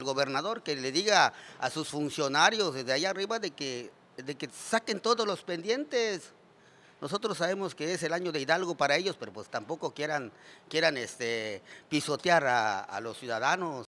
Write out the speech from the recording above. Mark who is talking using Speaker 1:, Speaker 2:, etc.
Speaker 1: el gobernador que le diga a sus funcionarios desde allá arriba de que, de que saquen todos los pendientes. Nosotros sabemos que es el año de Hidalgo para ellos, pero pues tampoco quieran, quieran este, pisotear a, a los ciudadanos.